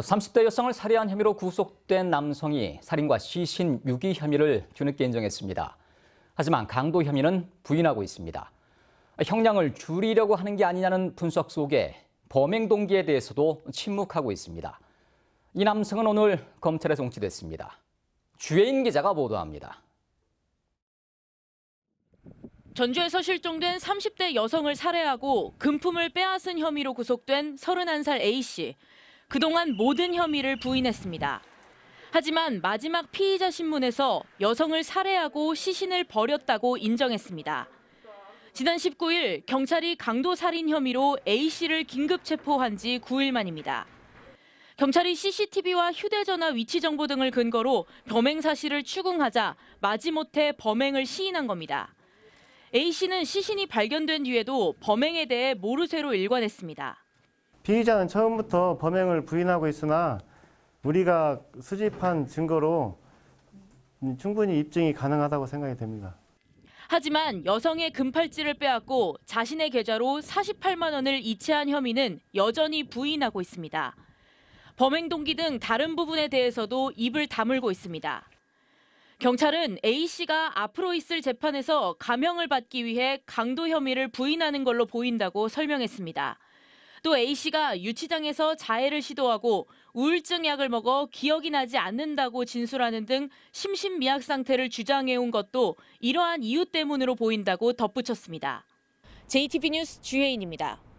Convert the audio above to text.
30대 어, 여성을 살해한 혐의로 구속된 남성이 살인과 시신 유기 혐의를 뒤늦게 인정했습니다. 하지만 강도 혐의는 부인하고 있습니다. 형량을 줄이려고 하는 게 아니냐는 분석 속에 범행 동기에 대해서도 침묵하고 있습니다. 이 남성은 오늘 검찰에 송치됐습니다. 주혜인 기자가 보도합니다. 전주에서 실종된 30대 여성을 살해하고 금품을 빼앗은 혐의로 구속된 31살 A씨. 그동안 모든 혐의를 부인했습니다. 하지만 마지막 피의자 신문에서 여성을 살해하고 시신을 버렸다고 인정했습니다. 지난 19일 경찰이 강도 살인 혐의로 A 씨를 긴급 체포한 지 9일 만입니다. 경찰이 CCTV와 휴대전화 위치 정보 등을 근거로 범행 사실을 추궁하자 마지못해 범행을 시인한 겁니다. A 씨는 시신이 발견된 뒤에도 범행에 대해 모르쇠로 일관했습니다. 피의자는 처음부터 범행을 부인하고 있으나 우리가 수집한 증거로 충분히 입증이 가능하다고 생각이 됩니다. 하지만 여성의 금팔찌를 빼앗고 자신의 계좌로 48만 원을 이체한 혐의는 여전히 부인하고 있습니다. 범행 동기 등 다른 부분에 대해서도 입을 다물고 있습니다. 경찰은 A 씨가 앞으로 있을 재판에서 감형을 받기 위해 강도 혐의를 부인하는 걸로 보인다고 설명했습니다. 또 A씨가 유치장에서 자해를 시도하고 우울증 약을 먹어 기억이 나지 않는다고 진술하는 등 심신미약 상태를 주장해온 것도 이러한 이유 때문으로 보인다고 덧붙였습니다. j t b 뉴스 주혜인입니다.